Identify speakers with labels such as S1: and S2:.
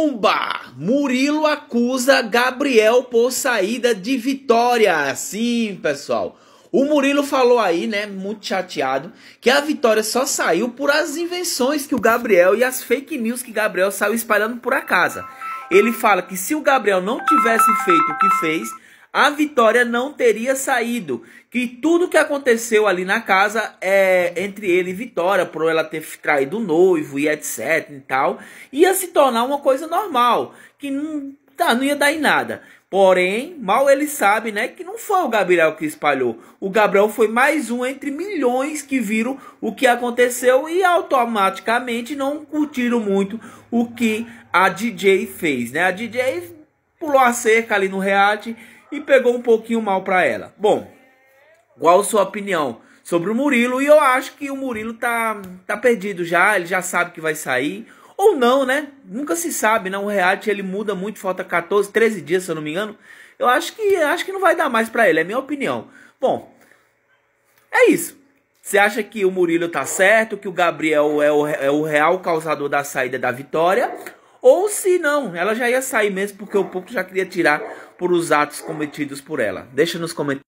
S1: Bomba! Murilo acusa Gabriel por saída de Vitória. Sim, pessoal. O Murilo falou aí, né, muito chateado, que a Vitória só saiu por as invenções que o Gabriel e as fake news que Gabriel saiu espalhando por a casa. Ele fala que se o Gabriel não tivesse feito o que fez, a vitória não teria saído. Que tudo que aconteceu ali na casa é entre ele e Vitória, por ela ter traído o noivo e etc e tal, ia se tornar uma coisa normal, que não, tá, não ia dar em nada. Porém, mal ele sabe, né, que não foi o Gabriel que espalhou. O Gabriel foi mais um entre milhões que viram o que aconteceu e automaticamente não curtiram muito o que a DJ fez, né? A DJ pulou a cerca ali no reate e pegou um pouquinho mal para ela. Bom, qual sua opinião sobre o Murilo? E eu acho que o Murilo tá, tá perdido já, ele já sabe que vai sair. Ou não, né? Nunca se sabe, né? O reality ele muda muito, falta 14, 13 dias, se eu não me engano. Eu acho que acho que não vai dar mais para ele, é minha opinião. Bom, é isso. Você acha que o Murilo tá certo, que o Gabriel é o, é o real causador da saída da vitória? Ou se não, ela já ia sair mesmo porque o público já queria tirar por os atos cometidos por ela. Deixa nos comentários.